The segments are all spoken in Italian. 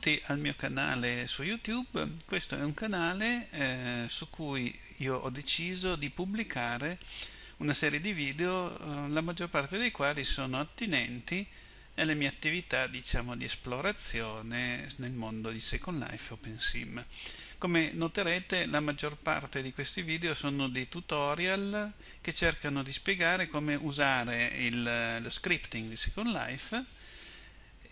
benvenuti al mio canale su YouTube. Questo è un canale eh, su cui io ho deciso di pubblicare una serie di video, eh, la maggior parte dei quali sono attinenti alle mie attività, diciamo, di esplorazione nel mondo di Second Life OpenSim. Come noterete, la maggior parte di questi video sono dei tutorial che cercano di spiegare come usare il, lo scripting di Second Life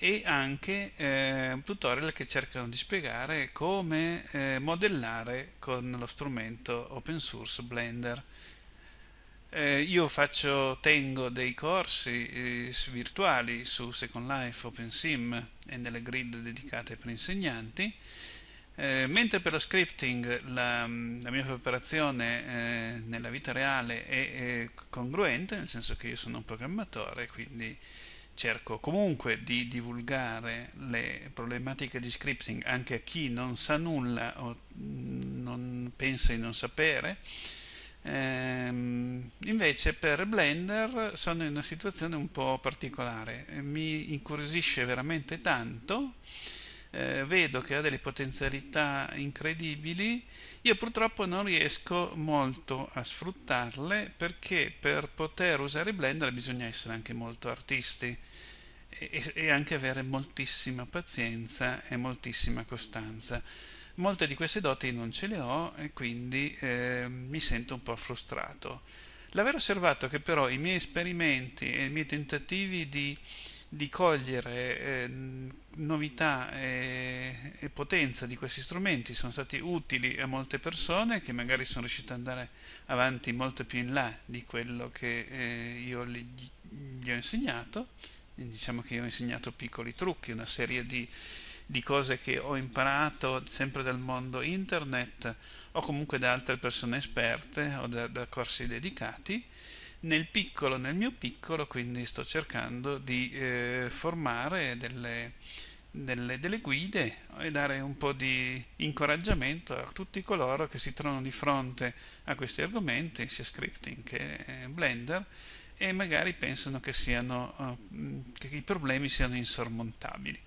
e anche eh, tutorial che cercano di spiegare come eh, modellare con lo strumento open source Blender. Eh, io faccio, tengo dei corsi eh, virtuali su Second Life, OpenSim e nelle grid dedicate per insegnanti, eh, mentre per lo scripting la, mm, la mia preparazione eh, nella vita reale è, è congruente, nel senso che io sono un programmatore, quindi cerco comunque di divulgare le problematiche di scripting anche a chi non sa nulla o mm, non pensa di non sapere ehm, invece per Blender sono in una situazione un po' particolare mi incuriosisce veramente tanto eh, vedo che ha delle potenzialità incredibili, io purtroppo non riesco molto a sfruttarle perché per poter usare Blender bisogna essere anche molto artisti e, e anche avere moltissima pazienza e moltissima costanza. Molte di queste doti non ce le ho e quindi eh, mi sento un po' frustrato. L'aver osservato che però i miei esperimenti e i miei tentativi di di cogliere eh, novità e, e, potenza di questi strumenti sono stati utili a molte persone che magari sono riuscite ad andare avanti molto più in là di quello che eh, io gli, gli, ho insegnato diciamo che io ho insegnato piccoli trucchi una serie di, di cose che ho imparato sempre dal mondo internet o comunque da altre persone esperte o da, da corsi dedicati nel piccolo, nel mio piccolo, quindi sto cercando di eh, formare delle, delle, delle, guide e dare un po' di incoraggiamento a tutti coloro che si trovano di fronte a questi argomenti, sia scripting che eh, Blender, e magari pensano che, siano, eh, che i problemi siano insormontabili.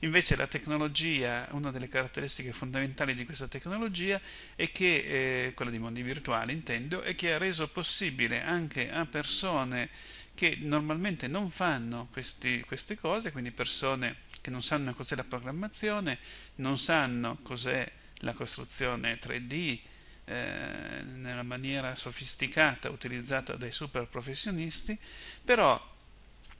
Invece la tecnologia, una delle caratteristiche fondamentali di questa tecnologia è che, eh, quella di mondi virtuali intendo, è che ha reso possibile anche a persone che normalmente non fanno questi, queste cose, quindi persone che non sanno cos'è la programmazione, non sanno cos'è la costruzione 3D, eh, nella maniera sofisticata utilizzata dai super professionisti, però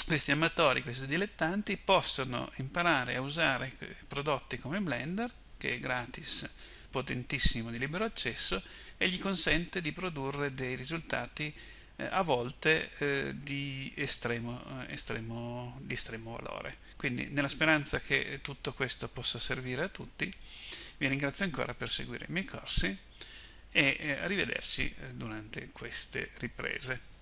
questi amatori, questi dilettanti possono imparare a usare prodotti come Blender, che è gratis, potentissimo di libero accesso, e gli consente di produrre dei risultati eh, a volte eh, di, estremo, eh, estremo, di estremo valore. Quindi nella speranza che tutto questo possa servire a tutti, vi ringrazio ancora per seguire i miei corsi e arrivederci eh, durante queste riprese.